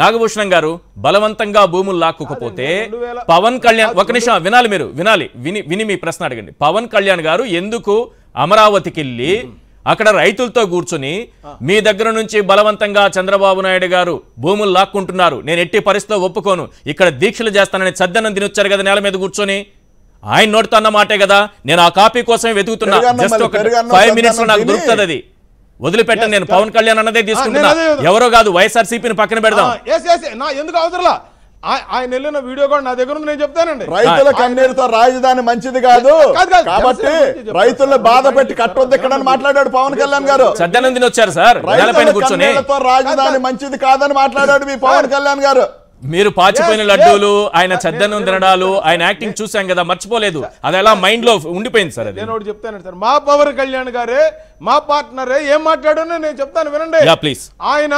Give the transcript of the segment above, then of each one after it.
నాగభూషణం గారు బలవంతంగా భూములు లాక్కుకపోతే పవన్ కళ్యాణ్ ఒక నిమిషం వినాలి మీరు వినాలి విని విని మీ ప్రశ్న అడగండి పవన్ కళ్యాణ్ గారు ఎందుకు అమరావతికి వెళ్ళి అక్కడ రైతులతో కూర్చుని మీ దగ్గర నుంచి బలవంతంగా చంద్రబాబు నాయుడు గారు భూములు లాక్కుంటున్నారు నేను ఎట్టి పరిస్థితిలో ఒప్పుకోను ఇక్కడ దీక్షలు చేస్తానని చద్దన్నం తినొచ్చారు కదా నేల మీద కూర్చొని ఆయన నోటితో అన్నమాటే కదా నేను ఆ కాపీ కోసం వెతుకుతున్నా జస్ట్ ఒక ఫైవ్ మినిట్స్ నాకు దొరుకుతుంది అది వదిలిపెట్టండి నేను పవన్ కళ్యాణ్ అన్నదే ah, తీసుకుంటున్నా ఎవరో కాదు వైఎస్ఆర్సీపీని పక్కన పెడదాం ah, ఎందుకు అవసరం ఆయన వెళ్ళిన వీడియో కూడా నా దగ్గర ఉంది నేను చెప్తానండి రైతుల ah, కన్నీరుతో రాజధాని మంచిది కాదు కాబట్టి రైతుల బాధ పెట్టి కట్టొద్దు ఇక్కడ మాట్లాడాడు పవన్ కళ్యాణ్ గారు సజ్జనందిని వచ్చారు సార్ రాజధాని మంచిది కాదని మాట్లాడాడు మీ పవన్ కళ్యాణ్ గారు మీరు పాచిపోయిన లడ్డూలు ఆయన చెద్దను తినడాలు ఆయన యాక్టింగ్ చూసాం కదా మర్చిపోలేదు అది ఎలా మైండ్ లో ఉండిపోయింది సార్ నేను ఒకటి చెప్తాను సార్ మా పవర్ కళ్యాణ్ గారే మా పార్ట్నరే ఏం మాట్లాడానో నేను చెప్తాను వినండి ప్లీజ్ ఆయన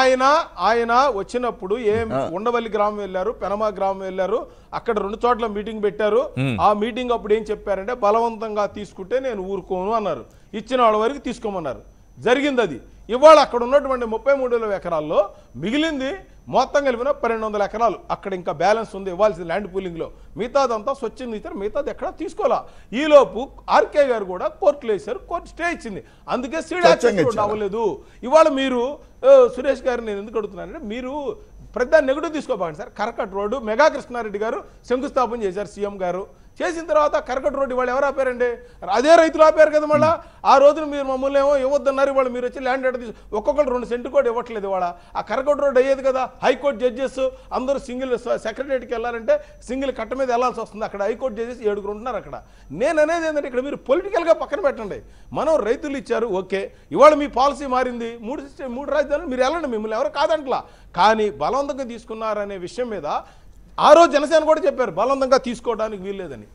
ఆయన ఆయన వచ్చినప్పుడు ఏం ah. ఉండవల్లి గ్రామం వెళ్ళారు పెనమా గ్రామం వెళ్ళారు అక్కడ రెండు చోట్ల మీటింగ్ పెట్టారు hmm. ఆ మీటింగ్ అప్పుడు ఏం చెప్పారంటే బలవంతంగా తీసుకుంటే నేను ఊరుకోను అన్నారు ఇచ్చిన వాళ్ళ వరకు తీసుకోమన్నారు జరిగింది అది ఇవాళ అక్కడ ఉన్నటువంటి ముప్పై మూడు వేల ఎకరాల్లో మిగిలింది మొత్తం కలిపిన పన్నెండు వందల ఎకరాలు అక్కడ ఇంకా బ్యాలెన్స్ ఉంది ఇవ్వాల్సింది ల్యాండ్ పూలింగ్లో మిగతాదంతా స్వచ్ఛంది ఇచ్చారు మిగతాది ఎక్కడ తీసుకోవాలా ఈలోపు ఆర్కే గారు కూడా కోర్టులో వేశారు కోర్టు స్టే ఇచ్చింది అందుకే సీడ్ అవ్వలేదు ఇవాళ మీరు సురేష్ గారు నేను ఎందుకు అడుగుతున్నానంటే మీరు ప్రధాని నెగిటివ్ తీసుకోబాగండి సార్ కరకట్ రోడ్డు మెగా కృష్ణారెడ్డి గారు శంకుస్థాపన చేశారు సీఎం గారు చేసిన తర్వాత కరకట్ రోడ్డు వాళ్ళు ఎవరు ఆపారండి అదే రైతులు ఆపారు కదా మళ్ళీ ఆ రోజున మీరు మమ్మల్ని ఏమో ఇవ్వద్దన్నారు ఇవాళ మీరు వచ్చి ల్యాండ్ తీసు ఒక్కొక్కరు రెండు సెంటు కూడా ఇవ్వట్లేదు ఇవాళ ఆ కరకట్ రోడ్డు అయ్యేది కదా హైకోర్టు జడ్జెస్ అందరూ సింగిల్ సెక్రటరీకి వెళ్ళాలంటే సింగిల్ కట్ట మీద వెళ్ళాల్సి వస్తుంది అక్కడ హైకోర్టు జడ్జెస్ ఏడుగురు ఉంటున్నారు అక్కడ నేను అనేది ఏంటంటే ఇక్కడ మీరు పొలిటికల్గా పక్కన పెట్టండి మనం రైతులు ఇచ్చారు ఓకే ఇవాళ మీ పాలసీ మారింది మూడు మూడు రాజధానులు మీరు వెళ్ళండి మిమ్మల్ని ఎవరు కాదంట్లా కానీ బలవంతంగా తీసుకున్నారనే విషయం మీద ఆ రోజు జనసేన కూడా చెప్పారు బలవంతంగా తీసుకోవడానికి వీల్లేదని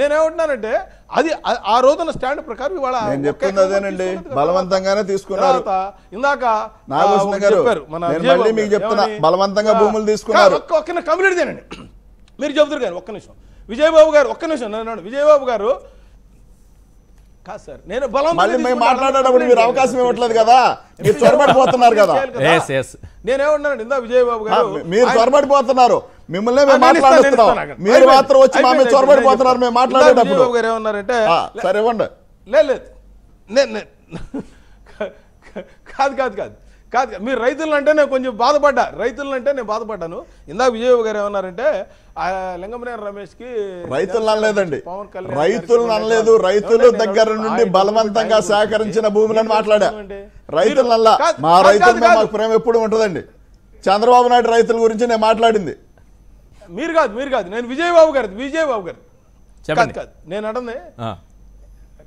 నేనేమంటున్నానంటే అది ఆ రోజున స్టాండ్ ప్రకారం ఇవాళ చెప్తుంది అదేనండి బలవంతంగానే తీసుకున్నారు ఇందాక నాగభూషణ మీకు చెప్తున్నా బలవంతంగా భూములు తీసుకున్నారు ఒక్క కంప్లీట్ చేయండి మీరు చెబుతారు గారు ఒక్క నిమిషం విజయబాబు గారు ఒక్క నిమిషం నేను విజయబాబు గారు నేనేమంటున్నాను సార్ నేను బలం మేము మాట్లాడేటప్పుడు మీరు అవకాశం ఇవ్వట్లేదు కదా మీరు కదా ఇందా విజయబాబు గారు మీరు చొరబడిపోతున్నారు మిమ్మల్నే మేము మాట్లాడుతున్నాం మీరు మాత్రం వచ్చి మా మీద చొరబడిపోతున్నారు మేము మాట్లాడేటప్పుడు ఏమన్నారంటే సరే ఇవ్వండి లేదు కాదు కాదు కాదు కాదు మీరు రైతులను అంటే నేను కొంచెం బాధపడ్డా రైతులను అంటే నేను బాధపడ్డాను ఇందాక విజయబాబు గారు ఏమన్నారంటే లింగమనేని రమేష్ కి రైతులను అనలేదండి రైతులను అనలేదు రైతులు దగ్గర నుండి బలవంతంగా సేకరించిన భూములను మాట్లాడా రైతుల మా రైతుల ప్రేమ ఎప్పుడు ఉంటుందండి చంద్రబాబు నాయుడు రైతుల గురించి నేను మాట్లాడింది మీరు కాదు మీరు కాదు నేను విజయబాబు గారిది విజయబాబు గారిది కాదు కాదు నేను అడనే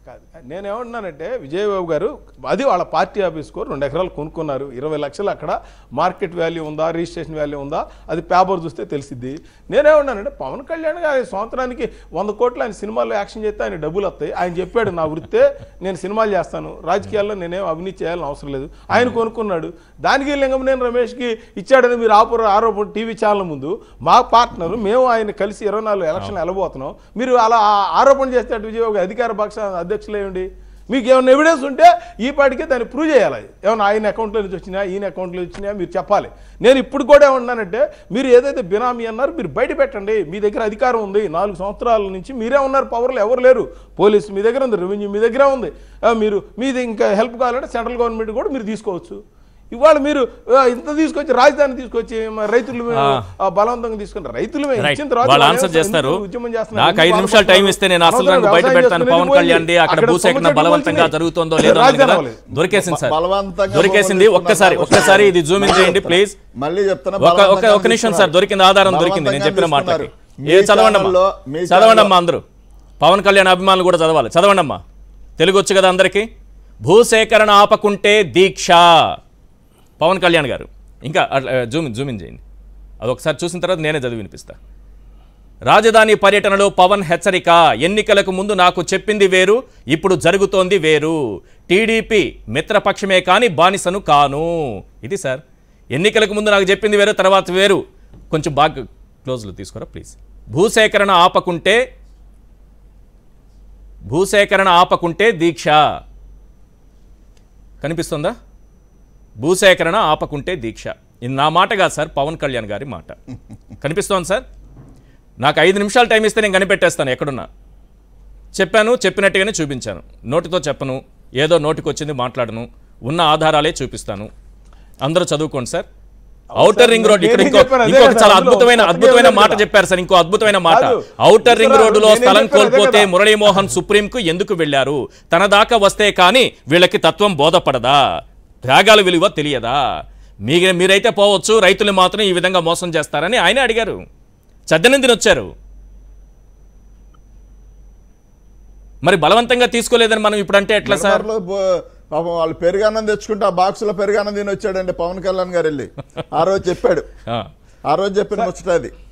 కాదు నేనేమంటున్నానంటే విజయబాబు గారు అది వాళ్ళ పార్టీ ఆఫీస్ కోరు రెండు ఎకరాలు కొనుక్కున్నారు ఇరవై లక్షలు అక్కడ మార్కెట్ వాల్యూ ఉందా రిజిస్ట్రేషన్ వాల్యూ ఉందా అది పేపర్ చూస్తే తెలిసిద్ది నేనేమన్నానంటే పవన్ కళ్యాణ్ గారు సంవత్సరానికి వంద కోట్లు ఆయన సినిమాల్లో యాక్షన్ చేస్తే ఆయన డబ్బులు వస్తాయి ఆయన చెప్పాడు నా వృత్తే నేను సినిమాలు చేస్తాను రాజకీయాల్లో నేనేం అవినీతి చేయాలని అవసరం లేదు ఆయన కొనుక్కున్నాడు దానికి లింగం నేను రమేష్కి ఇచ్చాడని మీరు ఆపరు ఆరోపణ టీవీ ఛానల్ ముందు మా పార్ట్నర్ మేము ఆయన కలిసి ఇరవై నాలుగు ఎలక్షన్ వెళ్ళబోతున్నాం మీరు అలా ఆరోపణ చేస్తే విజయబాబు అధికార పక్ష అధ్యక్ష అధ్యక్షులు ఏమిటి మీకు ఏమైనా ఎవిడెన్స్ ఉంటే ఈ దాన్ని ప్రూవ్ చేయాలి ఏమైనా ఆయన అకౌంట్లో నుంచి వచ్చినా ఈయన అకౌంట్లో వచ్చినా మీరు చెప్పాలి నేను ఇప్పుడు కూడా ఏమన్నానంటే మీరు ఏదైతే బినామీ అన్నారు మీరు బయట పెట్టండి మీ దగ్గర అధికారం ఉంది నాలుగు సంవత్సరాల నుంచి మీరే ఉన్నారు పవర్లు ఎవరు లేరు పోలీసు మీ దగ్గర ఉంది రెవెన్యూ మీ దగ్గర ఉంది మీరు మీది ఇంకా హెల్ప్ కావాలంటే సెంట్రల్ గవర్నమెంట్ కూడా మీరు తీసుకోవచ్చు ఇవాళ మీరు ఇంత తీసుకొచ్చి రాజధాని తీసుకొచ్చి రైతులు బలవంతంగా తీసుకుని రైతులు ఇచ్చిన తర్వాత ఆన్సర్ చేస్తారు నాకు ఐదు నిమిషాలు టైం ఇస్తే నేను అసలు నాకు బయట పెడతాను పవన్ కళ్యాణ్ అక్కడ భూసేకరణ బలవంతంగా జరుగుతుందో లేదో దొరికేసింది సార్ దొరికేసింది ఒక్కసారి ఒక్కసారి ఇది జూమ్ ఇన్ చేయండి ప్లీజ్ మళ్ళీ చెప్తాను ఒక నిమిషం సార్ దొరికింది ఆధారం దొరికింది నేను చెప్పిన మాట ఏ చదవండి అమ్మా అందరూ పవన్ కళ్యాణ్ అభిమానులు కూడా చదవాలి అమ్మా తెలుగు వచ్చు కదా అందరికీ భూసేకరణ ఆపకుంటే దీక్ష పవన్ కళ్యాణ్ గారు ఇంకా జూమిన్ జూమిన్ చేయండి అదొకసారి చూసిన తర్వాత నేనే చదివి వినిపిస్తా రాజధాని పర్యటనలో పవన్ హెచ్చరిక ఎన్నికలకు ముందు నాకు చెప్పింది వేరు ఇప్పుడు జరుగుతోంది వేరు టీడీపీ మిత్రపక్షమే కానీ బానిసను కాను ఇది సార్ ఎన్నికలకు ముందు నాకు చెప్పింది వేరు తర్వాత వేరు కొంచెం బాగా క్లోజ్లో తీసుకురా ప్లీజ్ భూసేకరణ ఆపకుంటే భూసేకరణ ఆపకుంటే దీక్ష కనిపిస్తుందా భూసేకరణ ఆపకుంటే దీక్ష ఇది నా మాటగా సార్ పవన్ కళ్యాణ్ గారి మాట కనిపిస్తోంది సార్ నాకు ఐదు నిమిషాలు టైం ఇస్తే నేను కనిపెట్టేస్తాను ఎక్కడున్నా చెప్పాను చెప్పినట్టుగానే చూపించాను నోటితో చెప్పను ఏదో నోటికొచ్చింది మాట్లాడను ఉన్న ఆధారాలే చూపిస్తాను అందరూ చదువుకోండి సార్ ఔటర్ రింగ్ రోడ్ ఇక్కడ ఇంకో చాలా అద్భుతమైన అద్భుతమైన మాట చెప్పారు సార్ ఇంకో అద్భుతమైన మాట అవుటర్ రింగ్ రోడ్డులో స్థలం కోల్పోతే మురళీమోహన్ సుప్రీంకు ఎందుకు వెళ్లారు తన దాకా వస్తే కానీ వీళ్ళకి తత్వం బోధపడదా త్యాగాల విలువ తెలియదా మీ మీరైతే పోవచ్చు రైతులు మాత్రం ఈ విధంగా మోసం చేస్తారని ఆయన అడిగారు వచ్చారు మరి బలవంతంగా తీసుకోలేదని మనం ఇప్పుడు అంటే ఎట్లా సార్ పాపం వాళ్ళు పెరుగానం తెచ్చుకుంటే ఆ బాక్స్ లో పెరుగానం తిని వచ్చాడండి పవన్ కళ్యాణ్ గారు వెళ్ళి ఆ రోజు చెప్పాడు ఆ రోజు చెప్పిన ముచ్చట